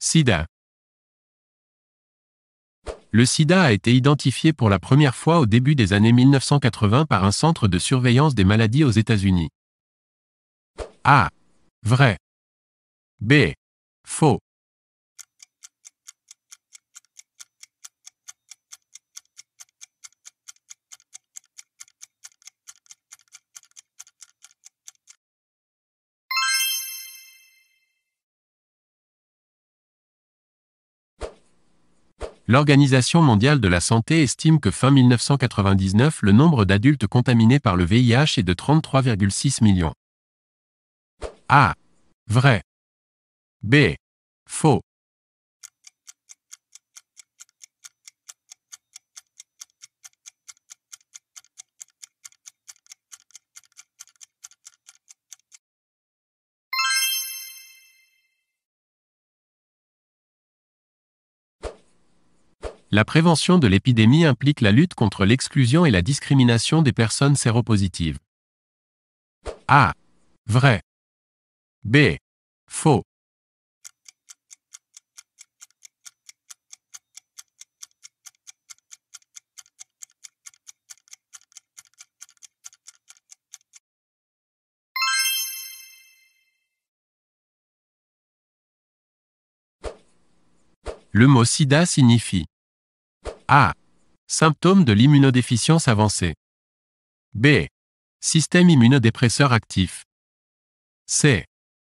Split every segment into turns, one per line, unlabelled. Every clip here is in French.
Sida. Le sida a été identifié pour la première fois au début des années 1980 par un centre de surveillance des maladies aux États-Unis. A. Vrai. B. Faux. L'Organisation mondiale de la santé estime que fin 1999 le nombre d'adultes contaminés par le VIH est de 33,6 millions. A. Vrai. B. Faux. La prévention de l'épidémie implique la lutte contre l'exclusion et la discrimination des personnes séropositives. A. Vrai. B. Faux. Le mot sida signifie a. Symptômes de l'immunodéficience avancée. B. Système immunodépresseur actif. C.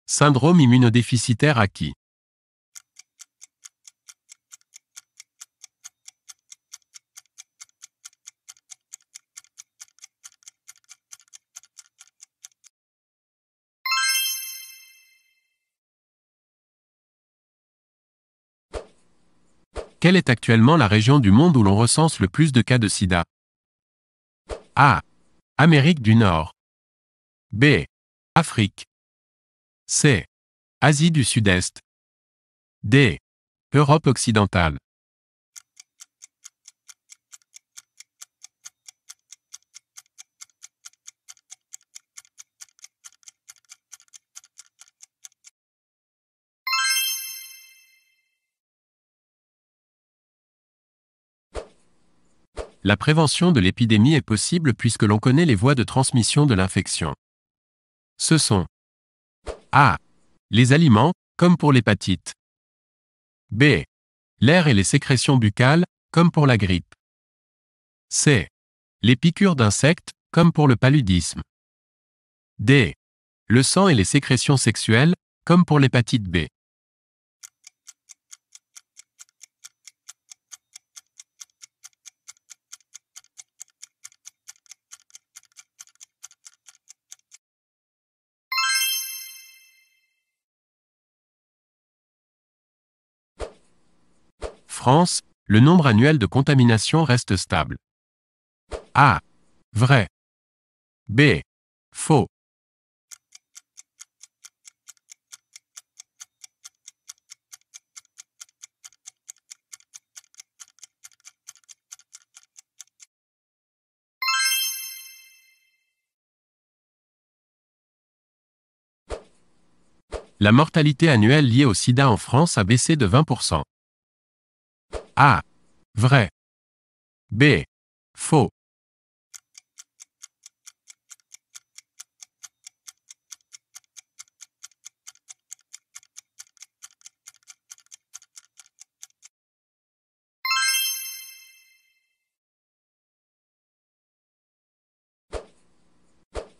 Syndrome immunodéficitaire acquis. Quelle est actuellement la région du monde où l'on recense le plus de cas de sida A. Amérique du Nord.
B. Afrique. C. Asie du Sud-Est.
D. Europe occidentale. la prévention de l'épidémie est possible puisque l'on connaît les voies de transmission de l'infection. Ce sont A. Les aliments, comme pour l'hépatite. B. L'air et les sécrétions buccales, comme pour la grippe. C. Les piqûres d'insectes, comme pour le paludisme. D. Le sang et les sécrétions sexuelles, comme pour l'hépatite B. France, le nombre annuel de contaminations reste stable. A. Vrai. B. Faux. La mortalité annuelle liée au sida en France a baissé de 20%. A. Vrai. B. Faux.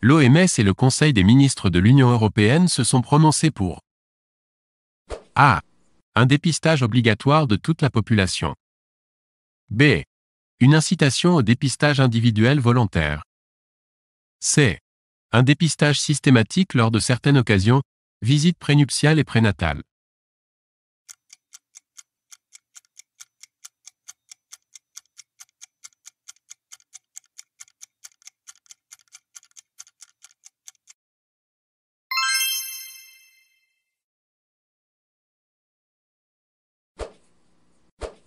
L'OMS et le Conseil des ministres de l'Union européenne se sont prononcés pour A. Un dépistage obligatoire de toute la population. B. Une incitation au dépistage individuel volontaire. C. Un dépistage systématique lors de certaines occasions, visite prénuptiale et prénatale.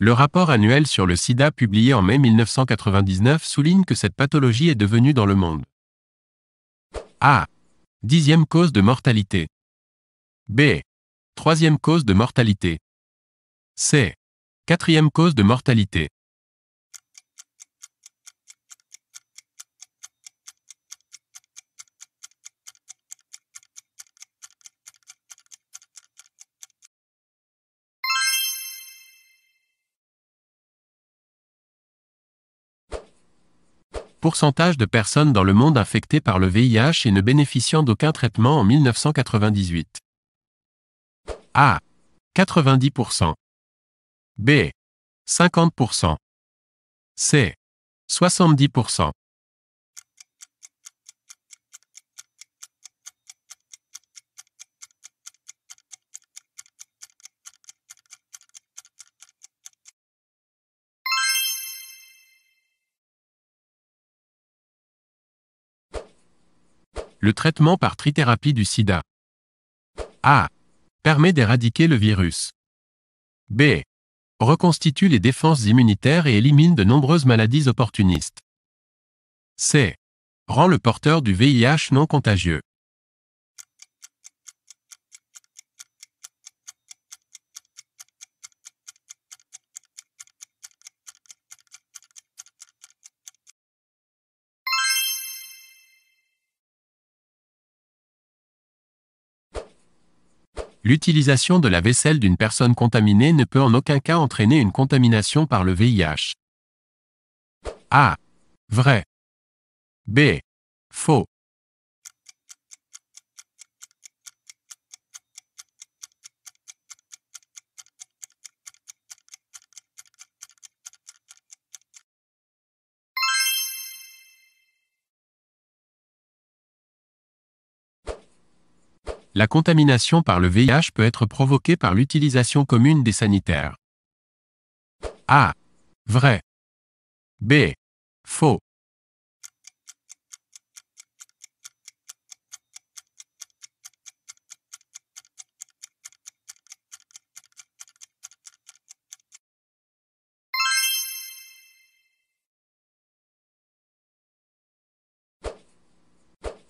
Le rapport annuel sur le sida publié en mai 1999 souligne que cette pathologie est devenue dans le monde. A. Dixième cause de mortalité. B. Troisième cause de mortalité. C. Quatrième cause de mortalité. pourcentage de personnes dans le monde infectées par le VIH et ne bénéficiant d'aucun traitement en 1998. A. 90%. B. 50%. C. 70%. Le traitement par trithérapie du sida. A. Permet d'éradiquer le virus. B. Reconstitue les défenses immunitaires et élimine de nombreuses maladies opportunistes. C. Rend le porteur du VIH non contagieux. L'utilisation de la vaisselle d'une personne contaminée ne peut en aucun cas entraîner une contamination par le VIH. A. Vrai. B. Faux. La contamination par le VIH peut être provoquée par l'utilisation commune des sanitaires. A. Vrai. B. Faux.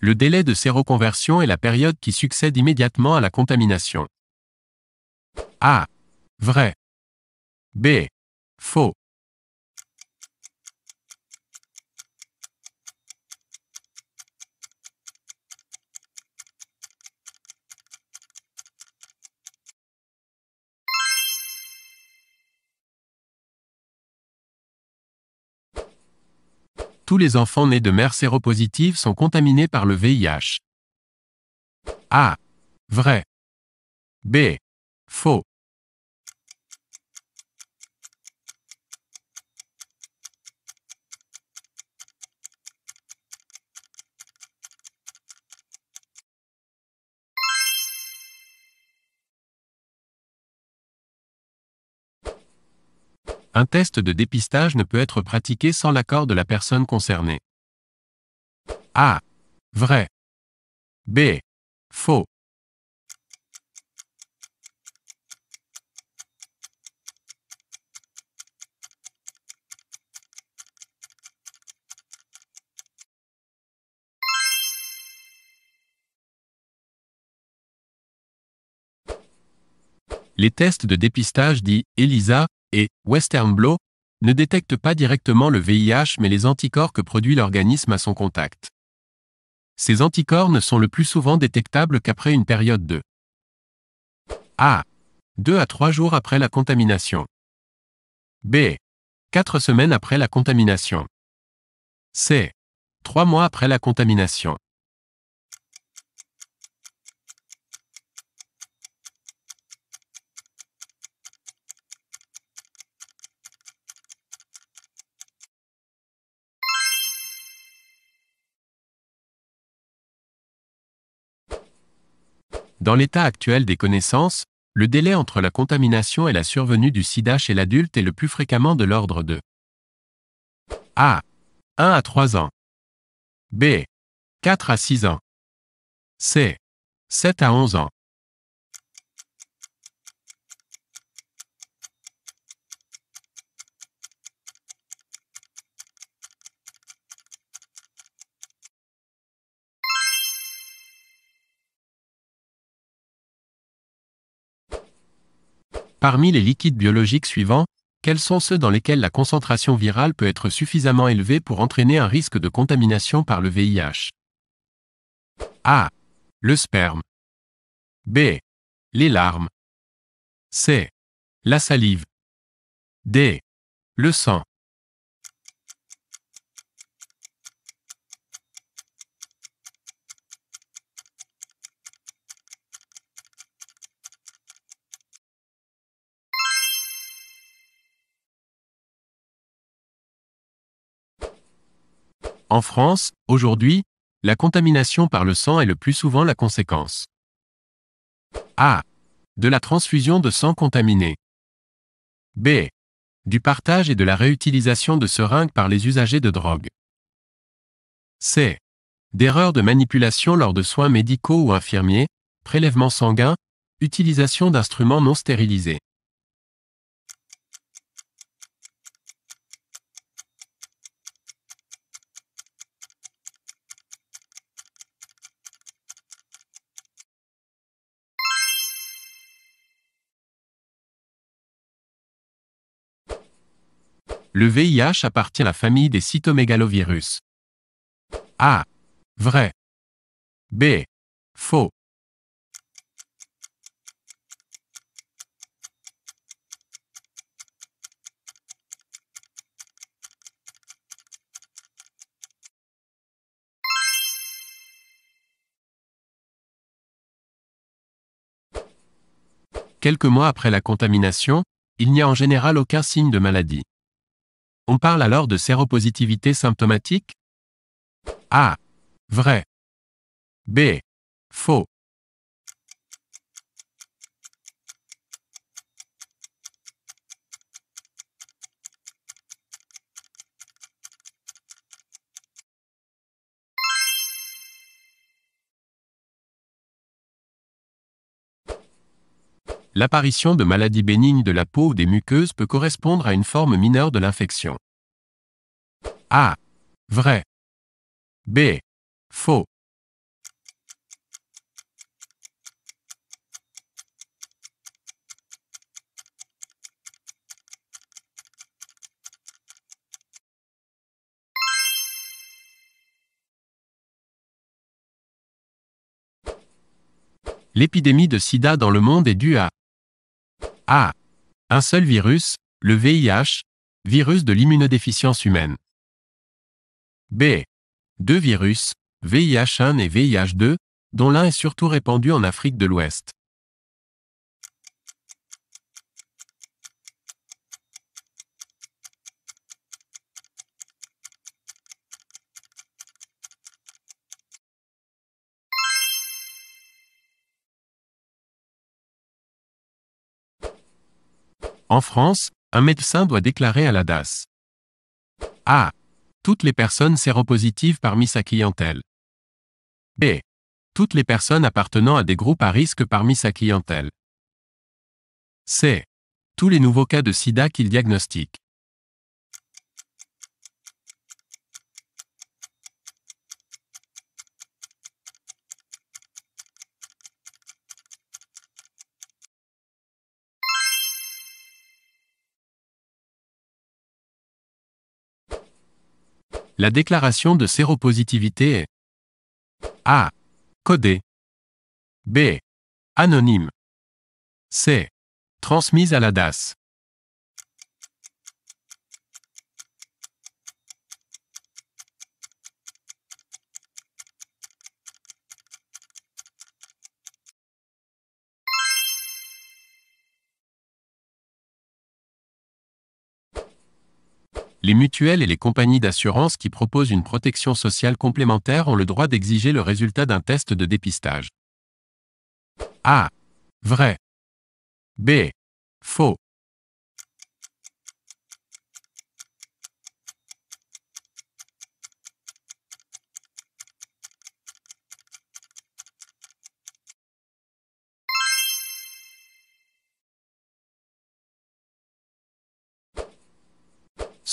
le délai de séroconversion est la période qui succède immédiatement à la contamination. A. Vrai. B. Faux. tous les enfants nés de mères séropositives sont contaminés par le VIH. A. Vrai. B. Faux. Un test de dépistage ne peut être pratiqué sans l'accord de la personne concernée. A. Vrai.
B. Faux.
Les tests de dépistage dit ELISA et Western Blow ne détecte pas directement le VIH mais les anticorps que produit l'organisme à son contact. Ces anticorps ne sont le plus souvent détectables qu'après une période de A. 2 à 3 jours après la contamination. B. 4 semaines après la contamination. C. 3 mois après la contamination. Dans l'état actuel des connaissances, le délai entre la contamination et la survenue du sida chez l'adulte est le plus fréquemment de l'ordre de A. 1 à 3 ans. B. 4 à 6 ans.
C. 7 à 11 ans.
Parmi les liquides biologiques suivants, quels sont ceux dans lesquels la concentration virale peut être suffisamment élevée pour entraîner un risque de contamination par le VIH A. Le sperme. B. Les larmes. C.
La salive. D. Le sang.
En France, aujourd'hui, la contamination par le sang est le plus souvent la conséquence. A. De la transfusion de sang contaminé. B. Du partage et de la réutilisation de seringues par les usagers de drogue. C. D'erreurs de manipulation lors de soins médicaux ou infirmiers, prélèvements sanguins, utilisation d'instruments non stérilisés.
le VIH appartient à la famille des cytomégalovirus. A. Vrai. B. Faux.
Quelques mois après la contamination, il n'y a en général aucun signe de maladie. On parle alors de séropositivité symptomatique A. Vrai. B. Faux. L'apparition de maladies bénignes de la peau ou des muqueuses peut correspondre à une forme mineure de l'infection. A. Vrai. B. Faux. L'épidémie de sida dans le monde est due à a. un seul virus, le VIH, virus de l'immunodéficience humaine. B. Deux virus, VIH1 et VIH2, dont l'un est surtout répandu en Afrique de l'Ouest. En France, un médecin doit déclarer à la DAS. A. Toutes les personnes séropositives parmi sa clientèle. B. Toutes les personnes appartenant à des groupes à risque parmi sa clientèle. C. Tous les nouveaux cas de sida qu'il diagnostique. La déclaration de séropositivité est A. Codée. B. Anonyme. C. Transmise à la DAS. les mutuelles et les compagnies d'assurance qui proposent une protection sociale complémentaire ont le droit d'exiger le résultat d'un test de dépistage. A. Vrai. B. Faux.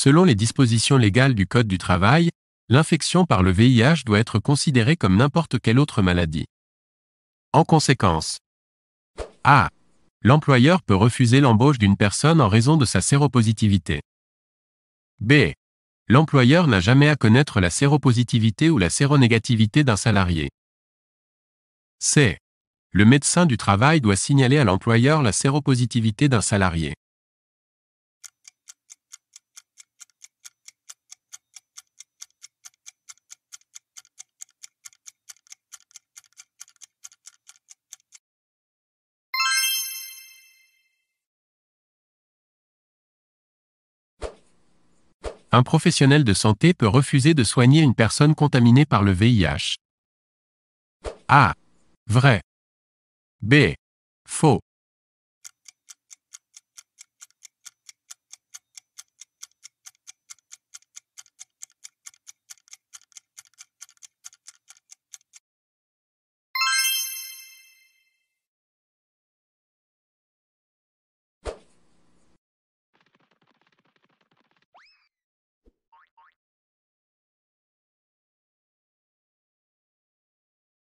Selon les dispositions légales du Code du travail, l'infection par le VIH doit être considérée comme n'importe quelle autre maladie. En conséquence, A. L'employeur peut refuser l'embauche d'une personne en raison de sa séropositivité. B. L'employeur n'a jamais à connaître la séropositivité ou la séronégativité d'un salarié. C. Le médecin du travail doit signaler à l'employeur la séropositivité d'un salarié. un professionnel de santé peut refuser de soigner une personne contaminée par le VIH. A. Vrai. B. Faux.